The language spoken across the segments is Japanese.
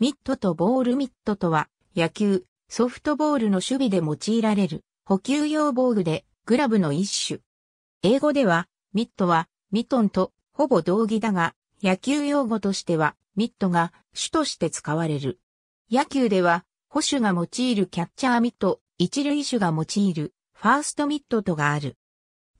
ミットとボールミットとは、野球、ソフトボールの守備で用いられる、補給用防具で、グラブの一種。英語では、ミットは、ミトンと、ほぼ同義だが、野球用語としては、ミットが主として使われる。野球では、捕手が用いるキャッチャーミット、一塁手が用いるファーストミットとがある。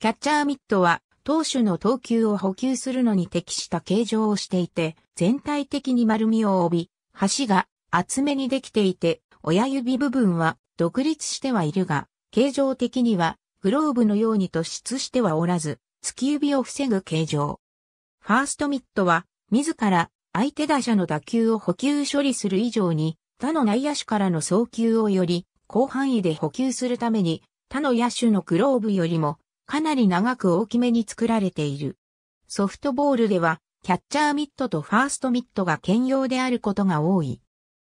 キャッチャーミットは、投手の投球を補給するのに適した形状をしていて、全体的に丸みを帯び、橋が厚めにできていて、親指部分は独立してはいるが、形状的にはグローブのように突出してはおらず、突き指を防ぐ形状。ファーストミットは、自ら相手打者の打球を補給処理する以上に、他の内野手からの送球をより広範囲で補給するために、他の野手のグローブよりもかなり長く大きめに作られている。ソフトボールではキャッチャーミットとファーストミットが兼用であることが多い。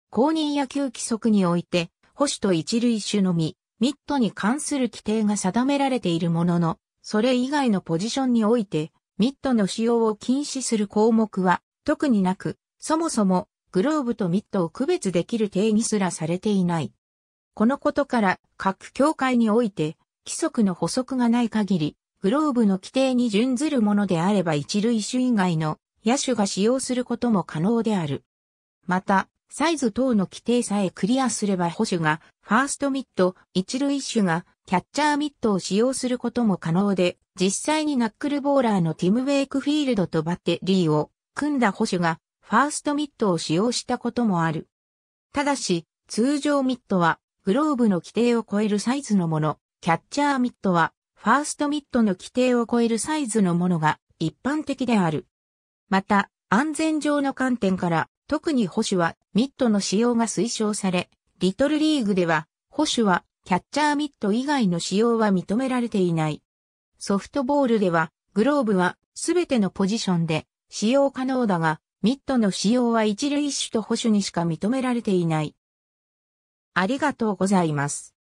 公認野球規則において、保守と一類種のみ、ミットに関する規定が定められているものの、それ以外のポジションにおいて、ミットの使用を禁止する項目は、特になく、そもそも、グローブとミットを区別できる定義すらされていない。このことから、各協会において、規則の補足がない限り、グローブの規定に準ずるものであれば一塁手以外の野手が使用することも可能である。また、サイズ等の規定さえクリアすれば保守がファーストミット、一塁手がキャッチャーミットを使用することも可能で、実際にナックルボーラーのティム・ウェイクフィールドとバッテリーを組んだ保守がファーストミットを使用したこともある。ただし、通常ミットはグローブの規定を超えるサイズのもの、キャッチャーミットはファーストミットの規定を超えるサイズのものが一般的である。また、安全上の観点から、特に保守はミットの使用が推奨され、リトルリーグでは、保守はキャッチャーミット以外の使用は認められていない。ソフトボールでは、グローブはすべてのポジションで使用可能だが、ミットの使用は一類種と保守にしか認められていない。ありがとうございます。